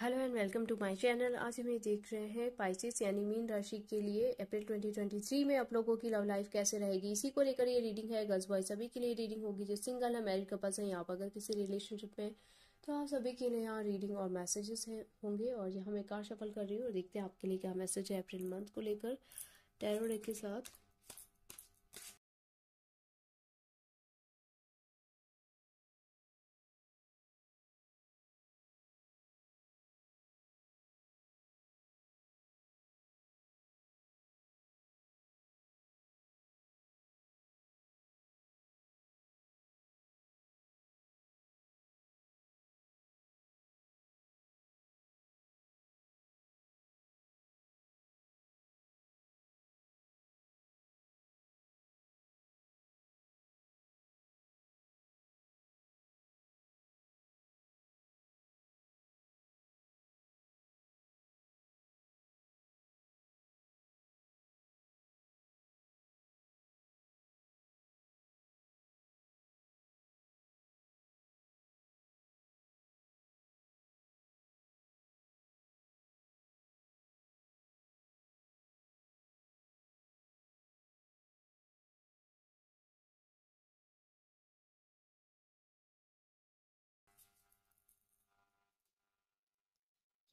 Hello and welcome to my channel आज हम ये देख रहे हैं पाइसिस यानी मीन राशि के लिए अप्रैल 2023 में आप लोगों की लव लाइफ कैसे रहेगी इसी को लेकर ये रीडिंग है गर्ल्स बॉय सभी के लिए रीडिंग होगी जो सिंगल है मैरिड कपल्स हैं यहाँ पर अगर किसी रिलेशनशिप में तो आप सभी के लिए यहाँ रीडिंग और मैसेजेस हैं होंगे और यहाँ मैं कार शफल कर रही हूँ और देखते हैं आपके लिए क्या मैसेज है अप्रैल मंथ को लेकर टैरो के साथ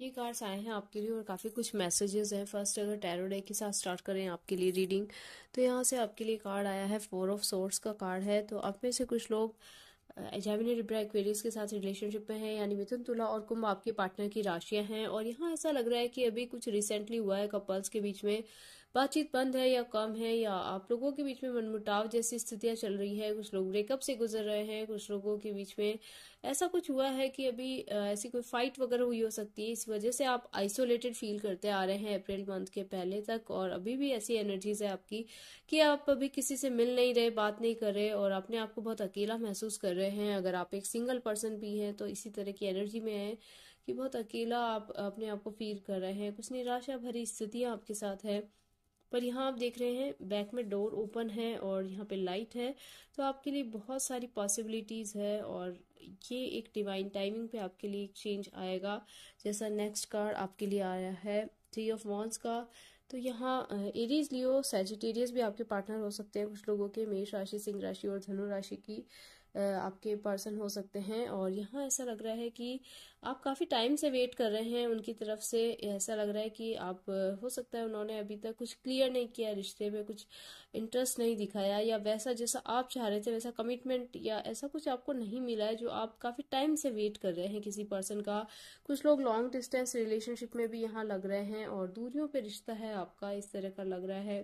ये कार्ड्स आए हैं आपके लिए और काफ़ी कुछ मैसेजेस हैं फर्स्ट अगर टैरो डे के साथ स्टार्ट करें आपके लिए रीडिंग तो यहाँ से आपके लिए कार्ड आया है फोर ऑफ सोर्स का कार्ड है तो आप में से कुछ लोग एजामिनी रिब्रा एक्वेरियस के साथ रिलेशनशिप में है यानी मिथुन तुला और कुंभ आपके पार्टनर की राशियां हैं और यहाँ ऐसा लग रहा है कि अभी कुछ रिसेंटली हुआ है कपल्स के बीच में बातचीत बंद है या कम है या आप लोगों के बीच में मनमुटाव जैसी स्थितियां चल रही है कुछ लोग ब्रेकअप से गुजर रहे हैं कुछ लोगों के बीच में ऐसा कुछ हुआ है कि अभी ऐसी कोई फाइट वगैरह हुई हो सकती है इस वजह से आप आइसोलेटेड फील करते आ रहे हैं अप्रैल मंथ के पहले तक और अभी भी ऐसी एनर्जीज है आपकी कि आप अभी किसी से मिल नहीं रहे बात नहीं कर रहे और अपने आप को बहुत अकेला महसूस कर रहे हैं अगर आप एक सिंगल पर्सन भी हैं तो इसी तरह की एनर्जी में है कि बहुत अकेला आप अपने आप को फील कर रहे हैं कुछ निराशा भरी स्थितियां आपके साथ है पर यहाँ आप देख रहे हैं बैक में डोर ओपन है और यहाँ पे लाइट है तो आपके लिए बहुत सारी पॉसिबिलिटीज़ है और ये एक डिवाइन टाइमिंग पे आपके लिए एक चेंज आएगा जैसा नेक्स्ट कार्ड आपके लिए आया है थ्री ऑफ वॉन्स का तो यहाँ एरीज लियो सेजिटेरियस भी आपके पार्टनर हो सकते हैं कुछ लोगों के मेष राशि सिंह राशि और धनु राशि की आपके पर्सन हो सकते हैं और यहाँ ऐसा लग रहा है कि आप काफ़ी टाइम से वेट कर रहे हैं उनकी तरफ से ऐसा लग रहा है कि आप हो सकता है उन्होंने अभी तक कुछ क्लियर नहीं किया रिश्ते में कुछ इंटरेस्ट नहीं दिखाया या वैसा जैसा आप चाह रहे थे वैसा कमिटमेंट या ऐसा कुछ आपको नहीं मिला है जो आप काफ़ी टाइम से वेट कर रहे हैं किसी पर्सन का कुछ लोग लॉन्ग डिस्टेंस रिलेशनशिप में भी यहाँ लग रहे हैं और दूरियों पर रिश्ता है आपका इस तरह का लग रहा है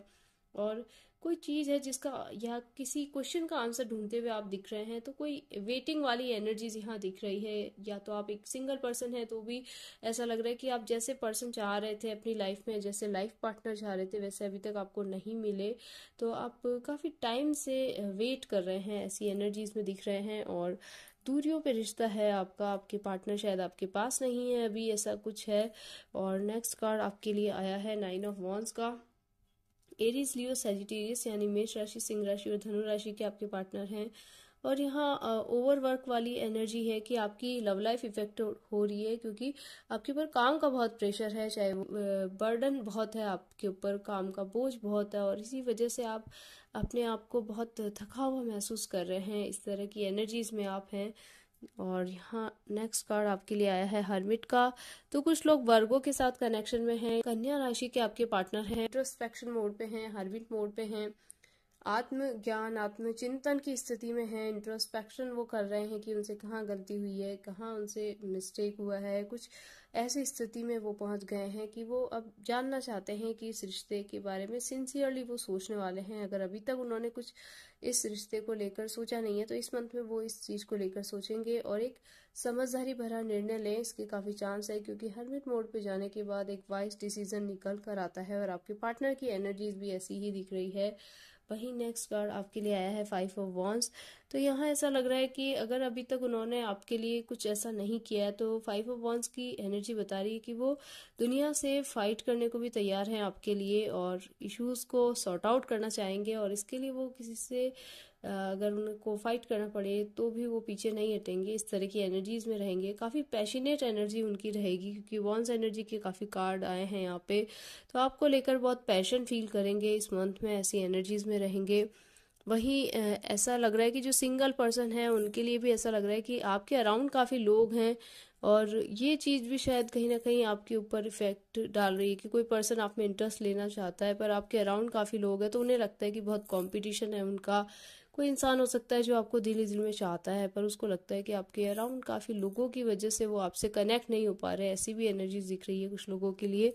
और कोई चीज़ है जिसका या किसी क्वेश्चन का आंसर ढूंढते हुए आप दिख रहे हैं तो कोई वेटिंग वाली एनर्जीज यहाँ दिख रही है या तो आप एक सिंगल पर्सन है तो भी ऐसा लग रहा है कि आप जैसे पर्सन चाह रहे थे अपनी लाइफ में जैसे लाइफ पार्टनर चाह रहे थे वैसे अभी तक आपको नहीं मिले तो आप काफ़ी टाइम से वेट कर रहे हैं ऐसी एनर्जीज में दिख रहे हैं और दूरियों पे रिश्ता है आपका आपके पार्टनर शायद आपके पास नहीं है अभी ऐसा कुछ है और नेक्स्ट कार्ड आपके लिए आया है नाइन ऑफ वॉन्स का एरीज लियो सेजिटेरियस यानी मेष राशि सिंह राशि और धनु राशि के आपके पार्टनर हैं और यहाँ ओवरवर्क वाली एनर्जी है कि आपकी लव लाइफ इफेक्ट हो रही है क्योंकि आपके ऊपर काम का बहुत प्रेशर है चाहे बर्डन बहुत है आपके ऊपर काम का बोझ बहुत है और इसी वजह से आप अपने आप को बहुत थका हुआ महसूस कर रहे हैं इस तरह की एनर्जीज में आप हैं और यहाँ नेक्स्ट कार्ड आपके लिए आया है हर्मिट का तो कुछ लोग वर्गो के साथ कनेक्शन में हैं कन्या राशि के आपके पार्टनर हैं इंट्रोस्पेक्शन मोड पे हैं हर्मिट मोड पे हैं आत्म ज्ञान आत्म चिंतन की स्थिति में है इंट्रोस्पेक्शन वो कर रहे हैं कि उनसे कहाँ गलती हुई है कहाँ उनसे मिस्टेक हुआ है कुछ ऐसी स्थिति में वो पहुंच गए हैं कि वो अब जानना चाहते हैं कि इस रिश्ते के बारे में सिंसियरली वो सोचने वाले हैं अगर अभी तक उन्होंने कुछ इस रिश्ते को लेकर सोचा नहीं है तो इस मंथ में वो इस चीज को लेकर सोचेंगे और एक समझदारी भरा निर्णय लें इसके काफी चांस है क्योंकि हर्मिट मोड पे जाने के बाद एक वाइस डिसीजन निकल कर आता है और आपके पार्टनर की एनर्जीज भी ऐसी ही दिख रही है वही नेक्स्ट कार्ड आपके लिए आया है फाइव ऑफ वॉन्स तो यहाँ ऐसा लग रहा है कि अगर अभी तक उन्होंने आपके लिए कुछ ऐसा नहीं किया है तो फाइव ऑफ वॉन्स की एनर्जी बता रही है कि वो दुनिया से फाइट करने को भी तैयार हैं आपके लिए और इश्यूज को सॉर्ट आउट करना चाहेंगे और इसके लिए वो किसी से अगर उनको फाइट करना पड़े तो भी वो पीछे नहीं हटेंगे इस तरह की एनर्जीज में रहेंगे काफ़ी पैशनेट एनर्जी उनकी रहेगी क्योंकि वॉन्स एनर्जी के काफ़ी कार्ड आए हैं यहाँ पे तो आपको लेकर बहुत पैशन फील करेंगे इस मंथ में ऐसी एनर्जीज में रहेंगे वहीं ऐसा लग रहा है कि जो सिंगल पर्सन है उनके लिए भी ऐसा लग रहा है कि आपके अराउंड काफ़ी लोग हैं और ये चीज़ भी शायद कहीं ना कहीं आपके ऊपर इफेक्ट डाल रही है कि कोई पर्सन आप में इंटरेस्ट लेना चाहता है पर आपके अराउंड काफ़ी लोग हैं तो उन्हें लगता है कि बहुत कंपटीशन है उनका कोई इंसान हो सकता है जो आपको ही दिल में चाहता है पर उसको लगता है कि आपके अराउंड काफ़ी लोगों की वजह से वो आपसे कनेक्ट नहीं हो पा रहे ऐसी भी एनर्जी दिख रही है कुछ लोगों के लिए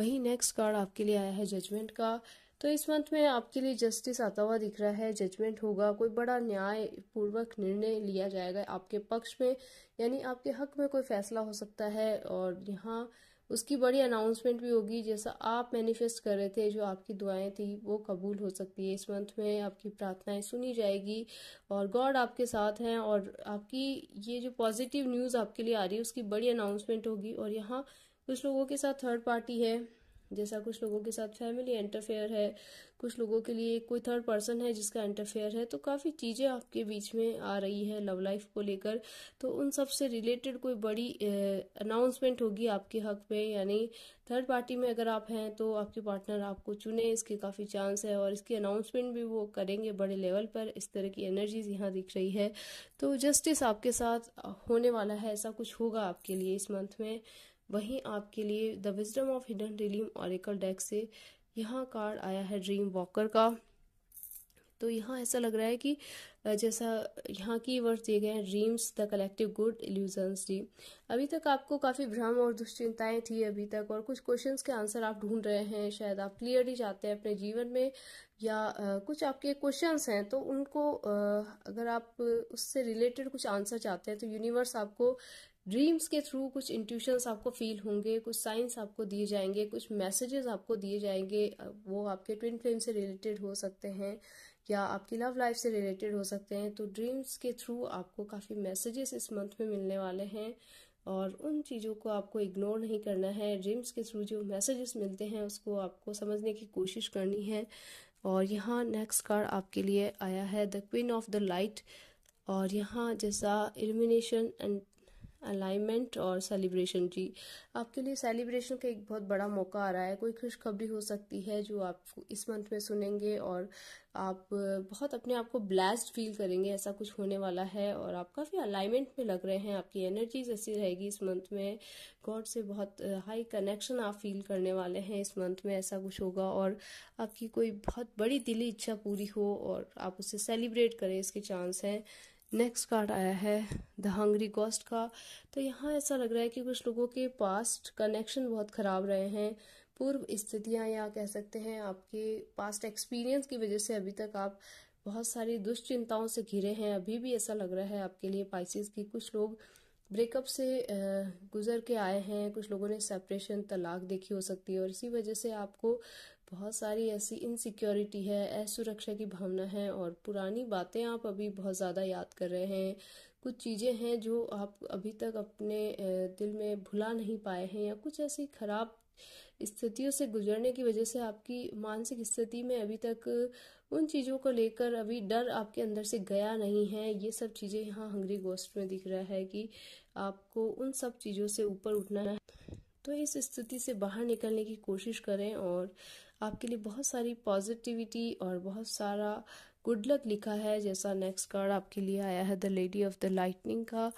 वहीं नेक्स्ट कार्ड आपके लिए आया है जजमेंट का तो इस मंथ में आपके लिए जस्टिस आता हुआ दिख रहा है जजमेंट होगा कोई बड़ा न्याय पूर्वक निर्णय लिया जाएगा आपके पक्ष में यानी आपके हक में कोई फैसला हो सकता है और यहाँ उसकी बड़ी अनाउंसमेंट भी होगी जैसा आप मैनिफेस्ट कर रहे थे जो आपकी दुआएं थी वो कबूल हो सकती है इस मंथ में आपकी प्रार्थनाएं सुनी जाएगी और गॉड आपके साथ हैं और आपकी ये जो पॉजिटिव न्यूज़ आपके लिए आ रही है उसकी बड़ी अनाउंसमेंट होगी और यहाँ कुछ लोगों के साथ थर्ड पार्टी है जैसा कुछ लोगों के साथ फैमिली इंटरफेयर है कुछ लोगों के लिए कोई थर्ड पर्सन है जिसका इंटरफेयर है तो काफ़ी चीज़ें आपके बीच में आ रही है लव लाइफ को लेकर तो उन सब से रिलेटेड कोई बड़ी अनाउंसमेंट होगी आपके हक में यानी थर्ड पार्टी में अगर आप हैं तो आपके पार्टनर आपको चुने इसके काफ़ी चांस है और इसकी अनाउंसमेंट भी वो करेंगे बड़े लेवल पर इस तरह की एनर्जीज यहाँ दिख रही है तो जस्टिस आपके साथ होने वाला है ऐसा कुछ होगा आपके लिए इस मंथ में वहीं आपके लिए the wisdom of hidden realms oracle deck से यहाँ कार्ड आया है ड्रीम वॉकर का तो यहाँ ऐसा लग रहा है कि जैसा यहाँ की वर्ड दिए गए हैं dreams the collective good illusions D अभी तक आपको काफ़ी भ्रम और दुश्चिंताएं थी अभी तक और कुछ क्वेश्चंस के आंसर आप ढूंढ रहे हैं शायद आप क्लियरली चाहते हैं अपने जीवन में या कुछ आपके क्वेश्चंस हैं तो उनको अगर आप उससे रिलेटेड कुछ आंसर चाहते हैं तो यूनिवर्स आपको ड्रीम्स के थ्रू कुछ इंट्यूशंस आपको फील होंगे कुछ साइंस आपको दिए जाएंगे कुछ मैसेजेस आपको दिए जाएंगे वो आपके ट्विन फ्लेम से रिलेटेड हो सकते हैं या आपकी लव लाइफ से रिलेटेड हो सकते हैं तो ड्रीम्स के थ्रू आपको काफ़ी मैसेजेस इस मंथ में मिलने वाले हैं और उन चीज़ों को आपको इग्नोर नहीं करना है ड्रीम्स के थ्रू जो मैसेजेस मिलते हैं उसको आपको समझने की कोशिश करनी है और यहाँ नेक्स्ट कार्ड आपके लिए आया है the queen of the light और यहाँ जैसा इल्यूमिनेशन एंड अलाइनमेंट और सेलिब्रेशन जी आपके लिए सेलिब्रेशन का एक बहुत बड़ा मौका आ रहा है कोई खुशखबरी हो सकती है जो आप इस मंथ में सुनेंगे और आप बहुत अपने आप को ब्लास्ट फील करेंगे ऐसा कुछ होने वाला है और आप काफ़ी अलाइनमेंट में लग रहे हैं आपकी एनर्जीज ऐसी रहेगी इस मंथ में गॉड से बहुत हाई कनेक्शन आप फील करने वाले हैं इस मंथ में ऐसा कुछ होगा और आपकी कोई बहुत बड़ी दिली इच्छा पूरी हो और आप उसे सेलिब्रेट करें इसके चांस हैं नेक्स्ट कार्ड आया है द हंगरी गोस्ट का तो यहाँ ऐसा लग रहा है कि कुछ लोगों के पास्ट कनेक्शन बहुत ख़राब रहे हैं पूर्व स्थितियाँ या कह सकते हैं आपके पास्ट एक्सपीरियंस की वजह से अभी तक आप बहुत सारी दुश्चिंताओं से घिरे हैं अभी भी ऐसा लग रहा है आपके लिए पाइसिस की कुछ लोग ब्रेकअप से गुजर के आए हैं कुछ लोगों ने सेपरेशन तलाक देखी हो सकती है और इसी वजह से आपको बहुत सारी ऐसी इनसिक्योरिटी है असुरक्षा की भावना है और पुरानी बातें आप अभी बहुत ज़्यादा याद कर रहे हैं कुछ चीज़ें हैं जो आप अभी तक अपने दिल में भुला नहीं पाए हैं या कुछ ऐसी खराब स्थितियों से गुजरने की वजह से आपकी मानसिक स्थिति में अभी तक उन चीज़ों को लेकर अभी डर आपके अंदर से गया नहीं है ये सब चीज़ें यहाँ हंगरी गोस्ट में दिख रहा है कि आपको उन सब चीज़ों से ऊपर उठना है तो इस स्थिति से बाहर निकलने की कोशिश करें और आपके लिए बहुत सारी पॉजिटिविटी और बहुत सारा गुड लक लिखा है जैसा नेक्स्ट कार्ड आपके लिए आया है the lady of the lightning का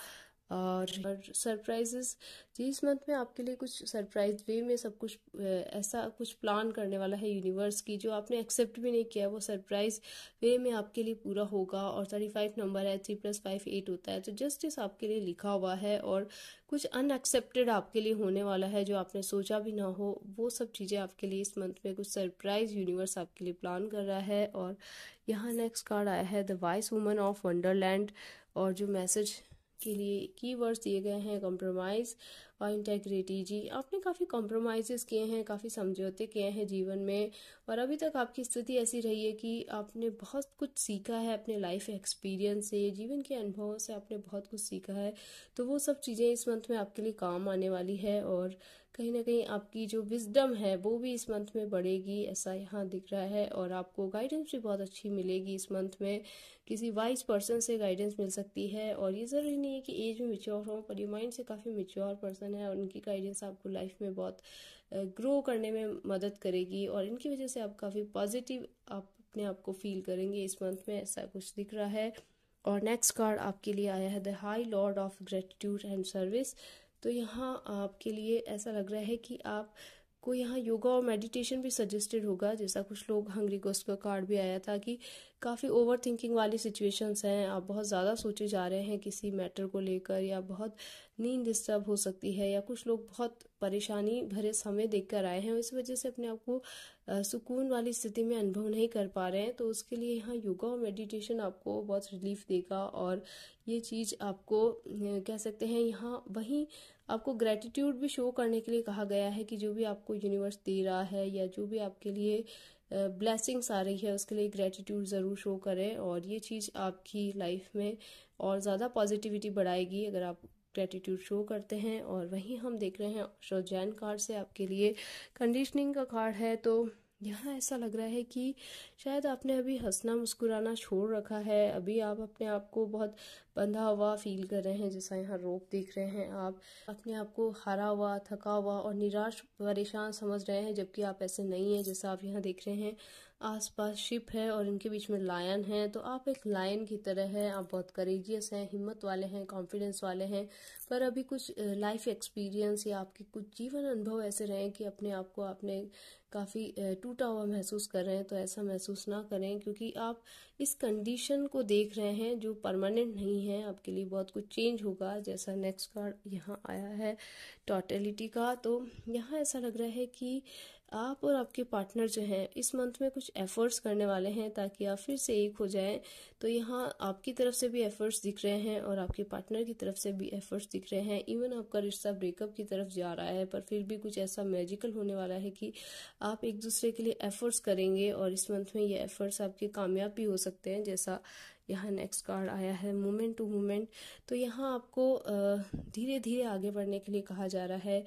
और सरप्राइजेस जी तो इस मंथ में आपके लिए कुछ सरप्राइज वे में सब कुछ ऐसा कुछ प्लान करने वाला है यूनिवर्स की जो आपने एक्सेप्ट भी नहीं किया वो सरप्राइज वे में आपके लिए पूरा होगा और थर्टी फाइव नंबर है थ्री प्लस फाइव एट होता है तो जस्टिस आपके लिए लिखा हुआ है और कुछ अनएक्सेप्टेड आपके लिए होने वाला है जो आपने सोचा भी ना हो वो सब चीज़ें आपके लिए इस मंथ में कुछ सरप्राइज यूनिवर्स आपके लिए प्लान कर रहा है और यहाँ नेक्स्ट कार्ड आया है the wise woman of wonderland और जो मैसेज के लिए की दिए गए हैं कॉम्प्रोमाइज और इंटेग्रिटी जी आपने काफ़ी कॉम्प्रोमाइज़ किए हैं काफ़ी समझौते किए हैं जीवन में और अभी तक आपकी स्थिति ऐसी रही है कि आपने बहुत कुछ सीखा है अपने लाइफ एक्सपीरियंस से जीवन के अनुभवों से आपने बहुत कुछ सीखा है तो वो सब चीज़ें इस मंथ में आपके लिए काम आने वाली है और कहीं ना कहीं आपकी जो विजडम है वो भी इस मंथ में बढ़ेगी ऐसा यहाँ दिख रहा है और आपको गाइडेंस भी बहुत अच्छी मिलेगी इस मंथ में किसी वाइज पर्सन से गाइडेंस मिल सकती है और ये ज़रूरी नहीं है कि एज में मिच्योर हो पर ये माइंड से काफ़ी मिच्योर पर्सन इंसान है और इनकी गाइडेंस आपको लाइफ में बहुत ग्रो करने में मदद करेगी और इनकी वजह से आप काफ़ी पॉजिटिव आप अपने आप को फील करेंगे इस मंथ में ऐसा कुछ दिख रहा है और नेक्स्ट कार्ड आपके लिए आया है the high lord of gratitude and service तो यहाँ आपके लिए ऐसा लग रहा है कि आप को यहाँ योगा और मेडिटेशन भी सजेस्टेड होगा जैसा कुछ लोग हंगरी गोस्ट का कार्ड भी आया था कि काफ़ी ओवर थिंकिंग वाली सिचुएशंस हैं आप बहुत ज़्यादा सोचे जा रहे हैं किसी मैटर को लेकर या बहुत नींद डिस्टर्ब हो सकती है या कुछ लोग बहुत परेशानी भरे समय देख कर आए हैं इस वजह से अपने आप को सुकून वाली स्थिति में अनुभव नहीं कर पा रहे हैं तो उसके लिए यहाँ योगा और मेडिटेशन आपको बहुत रिलीफ देगा और ये चीज़ आपको कह सकते हैं यहाँ वहीं आपको ग्रेटिट्यूड भी शो करने के लिए कहा गया है कि जो भी आपको यूनिवर्स दे रहा है या जो भी आपके लिए ब्लेसिंग्स आ रही है उसके लिए ग्रेटिट्यूड ज़रूर शो करें और ये चीज़ आपकी लाइफ में और ज़्यादा पॉजिटिविटी बढ़ाएगी अगर आप ग्रेटिट्यूड शो करते हैं और वहीं हम देख रहे हैं शोजैन कार्ड से आपके लिए कंडीशनिंग का कार्ड है तो यहाँ ऐसा लग रहा है कि शायद आपने अभी हंसना मुस्कुराना छोड़ रखा है अभी आप अपने आप को बहुत बंधा हुआ फील कर रहे हैं जैसा यहाँ रोप देख रहे हैं आप अपने आप को हरा हुआ थका हुआ और निराश परेशान समझ रहे हैं जबकि आप ऐसे नहीं हैं जैसा आप यहाँ देख रहे हैं आसपास शिप है और इनके बीच में लायन है तो आप एक लायन की तरह हैं आप बहुत करेजियस हैं हिम्मत वाले हैं कॉन्फिडेंस वाले हैं पर अभी कुछ लाइफ एक्सपीरियंस या आपके कुछ जीवन अनुभव ऐसे रहे कि अपने आप को आपने काफ़ी टूटा हुआ महसूस कर रहे हैं तो ऐसा महसूस ना करें क्योंकि आप इस कंडीशन को देख रहे हैं जो परमानेंट नहीं है आपके लिए बहुत कुछ चेंज होगा जैसा नेक्स्ट कार्ड यहाँ आया है टोटलिटी का तो यहाँ ऐसा लग रहा है कि आप और आपके पार्टनर जो हैं इस मंथ में कुछ एफर्ट्स करने वाले हैं ताकि आप फिर से एक हो जाएं तो यहाँ आपकी तरफ से भी एफर्ट्स दिख रहे हैं और आपके पार्टनर की तरफ से भी एफर्ट्स दिख रहे हैं इवन आपका रिश्ता ब्रेकअप की तरफ जा रहा है पर फिर भी कुछ ऐसा मैजिकल होने वाला है कि आप एक दूसरे के लिए एफर्ट्स करेंगे और इस मंथ में ये एफर्ट्स आपके कामयाब भी हो सकते हैं जैसा यहाँ नेक्स्ट कार्ड आया है मोमेंट टू मोमेंट तो यहाँ आपको धीरे धीरे आगे बढ़ने के लिए कहा जा रहा है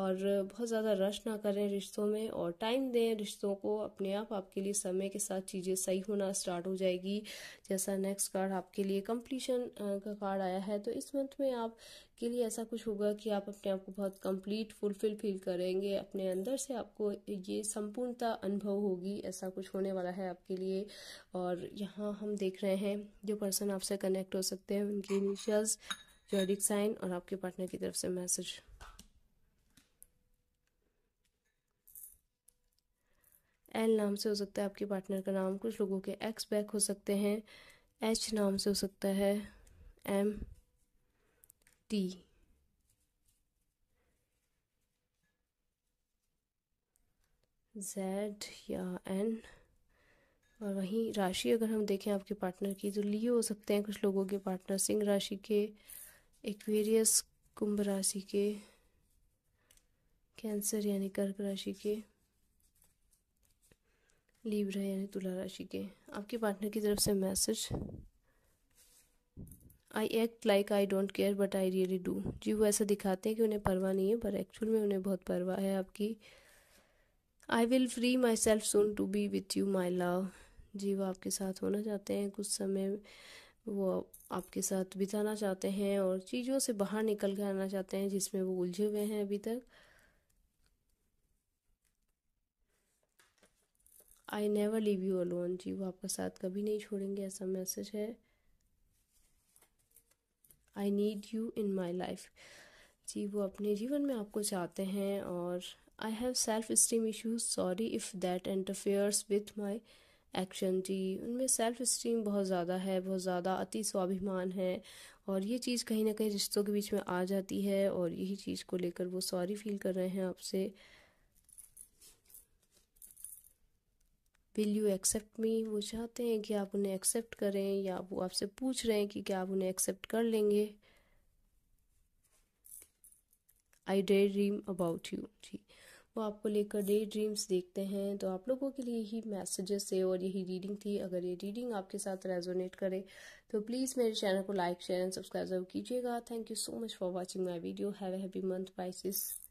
और बहुत ज़्यादा रश ना करें रिश्तों में और टाइम दें रिश्तों को अपने आप आपके लिए समय के साथ चीज़ें सही होना स्टार्ट हो जाएगी जैसा नेक्स्ट कार्ड आपके लिए कंप्लीशन का कार्ड आया है तो इस मंथ में आप के लिए ऐसा कुछ होगा कि आप अपने आप को बहुत कंप्लीट फुलफिल फील करेंगे अपने अंदर से आपको ये संपूर्णता अनुभव होगी ऐसा कुछ होने वाला है आपके लिए और यहाँ हम देख रहे हैं जो पर्सन आपसे कनेक्ट हो सकते हैं उनके इनिशियल्स जॉडिक साइन और आपके पार्टनर की तरफ से मैसेज एल नाम से हो सकता है आपके पार्टनर का नाम कुछ लोगों के एक्स बैक हो सकते हैं एच नाम से हो सकता है एम D. जेड या एन और वहीं राशि अगर हम देखें आपके पार्टनर की तो लिए हो सकते हैं कुछ लोगों के पार्टनर सिंह राशि के एक्वेरियस कुंभ राशि के कैंसर यानी कर्क राशि के लीब्रा यानी तुला राशि के आपके पार्टनर की तरफ से message I act like I don't care but I really do जी वो ऐसा दिखाते हैं कि उन्हें परवाह नहीं है पर एक्चुअल में उन्हें बहुत परवाह है आपकी I will free myself soon to be with you my love जी वो आपके साथ होना चाहते हैं कुछ समय वो आपके साथ बिताना चाहते हैं और चीज़ों से बाहर निकल कर आना चाहते हैं जिसमें वो उलझे हुए हैं अभी तक I never leave you alone जी वो आपका साथ कभी नहीं छोड़ेंगे ऐसा मैसेज है I need you in my life जी वो अपने जीवन में आपको चाहते हैं और I have self esteem issues sorry if that interferes with my action जी उनमें सेल्फ इस्टीम बहुत ज़्यादा है बहुत ज़्यादा अति स्वाभिमान है और ये चीज़ कहीं ना कहीं रिश्तों के बीच में आ जाती है और यही चीज़ को लेकर वो सॉरी फील कर रहे हैं आपसे विल यू एक्सेप्ट मी वो चाहते हैं कि आप उन्हें एक्सेप्ट करें या वो आपसे पूछ रहे हैं कि क्या आप उन्हें एक्सेप्ट कर लेंगे I day dream about you जी वो आपको लेकर डे ड्रीम्स देखते हैं तो आप लोगों के लिए यही मैसेजेस है और यही रीडिंग थी अगर ये रीडिंग आपके साथ रेजोनेट करे तो प्लीज़ मेरे चैनल को लाइक शेयर एंड सब्सक्राइब जरूर कीजिएगा thank you so much for watching my video have happy month sis